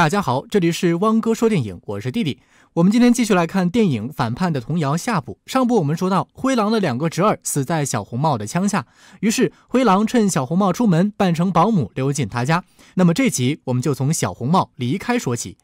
大家好，这里是汪哥说电影，我是弟弟。我们今天继续来看电影《反叛的童谣》下部。上部我们说到灰狼的两个侄儿死在小红帽的枪下，于是灰狼趁小红帽出门，扮成保姆溜进他家。那么这集我们就从小红帽离开说起。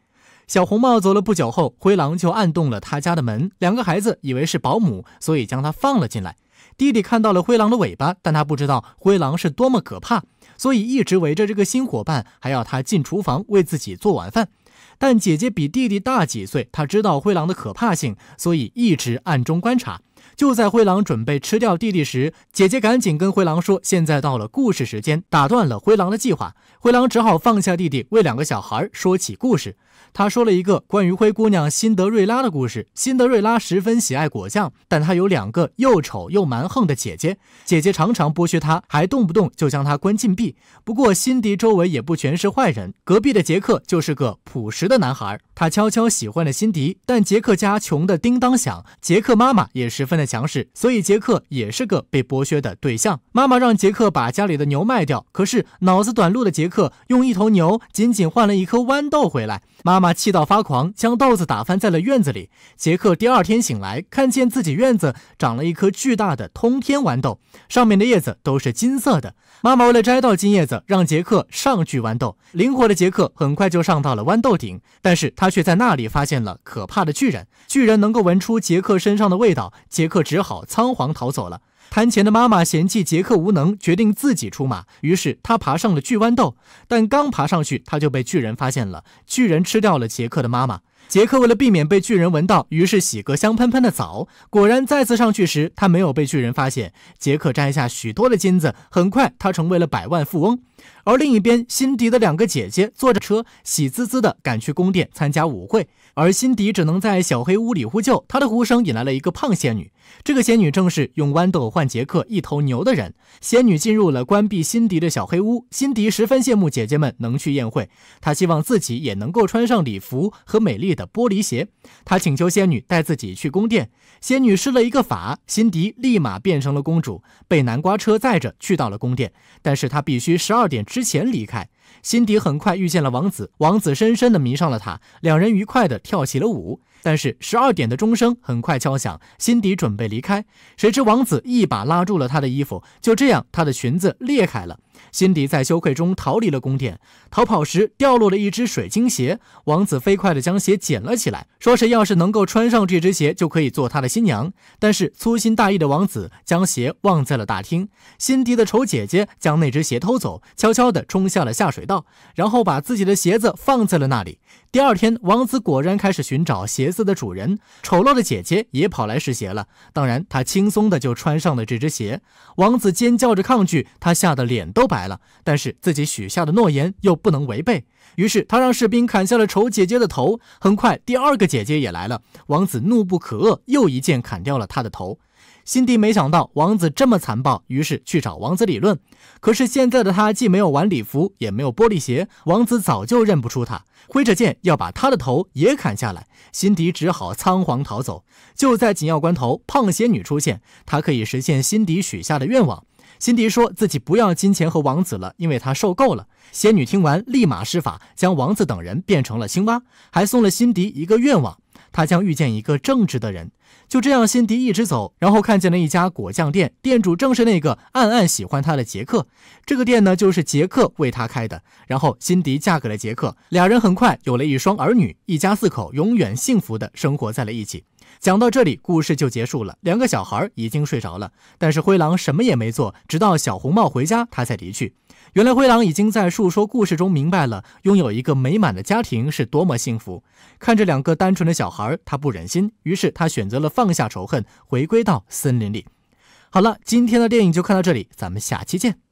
小红帽走了不久后，灰狼就按动了他家的门，两个孩子以为是保姆，所以将他放了进来。弟弟看到了灰狼的尾巴，但他不知道灰狼是多么可怕，所以一直围着这个新伙伴，还要他进厨房为自己做晚饭。但姐姐比弟弟大几岁，她知道灰狼的可怕性，所以一直暗中观察。就在灰狼准备吃掉弟弟时，姐姐赶紧跟灰狼说：“现在到了故事时间。”打断了灰狼的计划，灰狼只好放下弟弟，为两个小孩说起故事。他说了一个关于灰姑娘辛德瑞拉的故事。辛德瑞拉十分喜爱果酱，但她有两个又丑又蛮横的姐姐，姐姐常常剥削她，还动不动就将她关禁闭。不过辛迪周围也不全是坏人，隔壁的杰克就是个朴实的男孩，他悄悄喜欢了辛迪，但杰克家穷得叮当响，杰克妈妈也十分的强势，所以杰克也是个被剥削的对象。妈妈让杰克把家里的牛卖掉，可是脑子短路的杰克用一头牛仅仅换了一颗豌豆回来。妈妈气到发狂，将豆子打翻在了院子里。杰克第二天醒来，看见自己院子长了一颗巨大的通天豌豆，上面的叶子都是金色的。妈妈为了摘到金叶子，让杰克上去豌豆。灵活的杰克很快就上到了豌豆顶，但是他却在那里发现了可怕的巨人。巨人能够闻出杰克身上的味道，杰克只好仓皇逃走了。贪钱的妈妈嫌弃杰克无能，决定自己出马。于是他爬上了巨豌豆，但刚爬上去，他就被巨人发现了。巨人吃掉了杰克的妈妈。杰克为了避免被巨人闻到，于是洗个香喷喷的澡。果然，再次上去时，他没有被巨人发现。杰克摘下许多的金子，很快他成为了百万富翁。而另一边，辛迪的两个姐姐坐着车，喜滋滋地赶去宫殿参加舞会，而辛迪只能在小黑屋里呼救。她的呼声引来了一个胖仙女，这个仙女正是用豌豆换杰克一头牛的人。仙女进入了关闭辛迪的小黑屋，辛迪十分羡慕姐姐们能去宴会，她希望自己也能够穿上礼服和美丽的玻璃鞋。她请求仙女带自己去宫殿，仙女施了一个法，辛迪立马变成了公主，被南瓜车载着去到了宫殿，但是她必须十二点。之前离开，辛迪很快遇见了王子，王子深深地迷上了她，两人愉快地跳起了舞。但是十二点的钟声很快敲响，辛迪准备离开，谁知王子一把拉住了她的衣服，就这样她的裙子裂开了。辛迪在羞愧中逃离了宫殿，逃跑时掉落了一只水晶鞋。王子飞快的将鞋捡了起来，说谁要是能够穿上这只鞋，就可以做他的新娘。但是粗心大意的王子将鞋忘在了大厅。辛迪的丑姐姐将那只鞋偷走，悄悄的冲下了下水道，然后把自己的鞋子放在了那里。第二天，王子果然开始寻找鞋。子。字的主人丑陋的姐姐也跑来试鞋了，当然她轻松的就穿上了这只鞋。王子尖叫着抗拒，他吓得脸都白了，但是自己许下的诺言又不能违背，于是他让士兵砍下了丑姐姐的头。很快第二个姐姐也来了，王子怒不可遏，又一剑砍掉了她的头。辛迪没想到王子这么残暴，于是去找王子理论。可是现在的他既没有晚礼服，也没有玻璃鞋，王子早就认不出他，挥着剑要把他的头也砍下来。辛迪只好仓皇逃走。就在紧要关头，胖仙女出现，她可以实现辛迪许下的愿望。辛迪说自己不要金钱和王子了，因为他受够了。仙女听完，立马施法将王子等人变成了青蛙，还送了辛迪一个愿望。他将遇见一个正直的人，就这样，辛迪一直走，然后看见了一家果酱店，店主正是那个暗暗喜欢他的杰克。这个店呢，就是杰克为他开的。然后，辛迪嫁给了杰克，俩人很快有了一双儿女，一家四口永远幸福的生活在了一起。讲到这里，故事就结束了。两个小孩已经睡着了，但是灰狼什么也没做，直到小红帽回家，他才离去。原来灰狼已经在述说故事中明白了，拥有一个美满的家庭是多么幸福。看着两个单纯的小孩，他不忍心，于是他选择了放下仇恨，回归到森林里。好了，今天的电影就看到这里，咱们下期见。